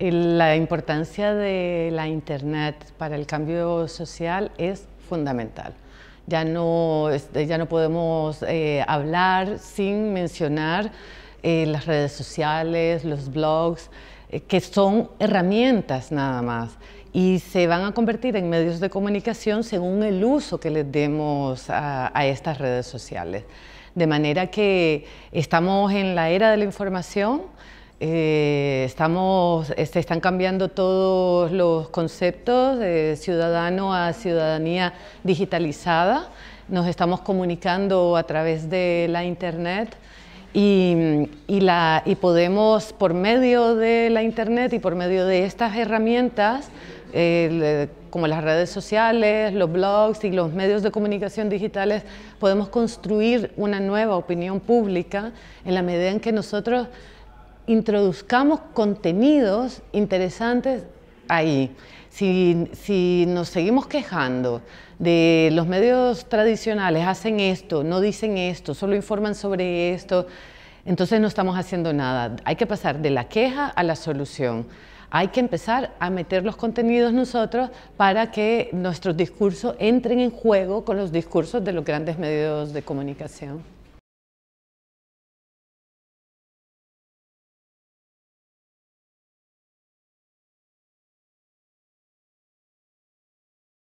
La importancia de la Internet para el cambio social es fundamental. Ya no, este, ya no podemos eh, hablar sin mencionar eh, las redes sociales, los blogs, eh, que son herramientas nada más y se van a convertir en medios de comunicación según el uso que les demos a estas redes sociales. De manera que estamos en la era de la información, eh, estamos, se este, están cambiando todos los conceptos de ciudadano a ciudadanía digitalizada. Nos estamos comunicando a través de la Internet. Y, la, y podemos, por medio de la Internet y por medio de estas herramientas, como las redes sociales, los blogs y los medios de comunicación digitales, podemos construir una nueva opinión pública en la medida en que nosotros introduzcamos contenidos interesantes ahí. Si, si, nos seguimos quejando de los medios tradicionales, hacen esto, no dicen esto, solo informan sobre esto, entonces no estamos haciendo nada. Hay que pasar de la queja a la solución. Hay que empezar a meter los contenidos nosotros para que nuestros discursos entren en juego con los discursos de los grandes medios de comunicación.